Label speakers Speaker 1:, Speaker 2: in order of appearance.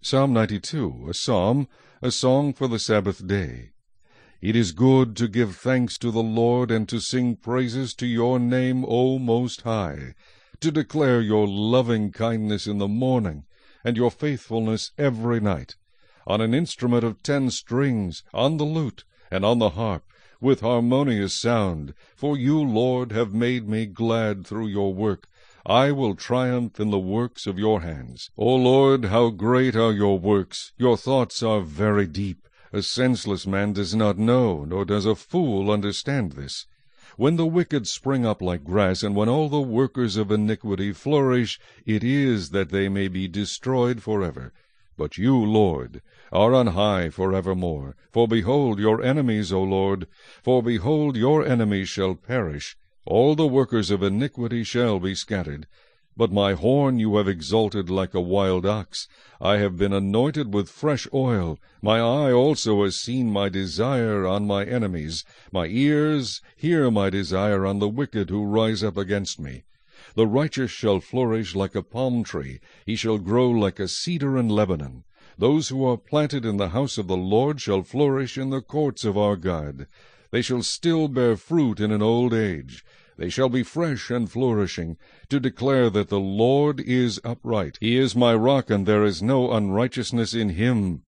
Speaker 1: Psalm 92, a psalm, a song for the Sabbath day. It is good to give thanks to the Lord and to sing praises to your name, O Most High, to declare your loving kindness in the morning and your faithfulness every night, on an instrument of ten strings, on the lute, and on the harp, with harmonious sound, for you, Lord, have made me glad through your work, I will triumph in the works of your hands. O Lord, how great are your works! Your thoughts are very deep. A senseless man does not know, nor does a fool understand this. When the wicked spring up like grass, and when all the workers of iniquity flourish, it is that they may be destroyed forever. But you, Lord, are on high for evermore. For behold your enemies, O Lord, for behold your enemies shall perish. All the workers of iniquity shall be scattered. But my horn you have exalted like a wild ox. I have been anointed with fresh oil. My eye also has seen my desire on my enemies. My ears hear my desire on the wicked who rise up against me. The righteous shall flourish like a palm tree. He shall grow like a cedar in Lebanon. Those who are planted in the house of the Lord shall flourish in the courts of our God. They shall still bear fruit in an old age. They shall be fresh and flourishing, to declare that the Lord is upright. He is my rock, and there is no unrighteousness in him.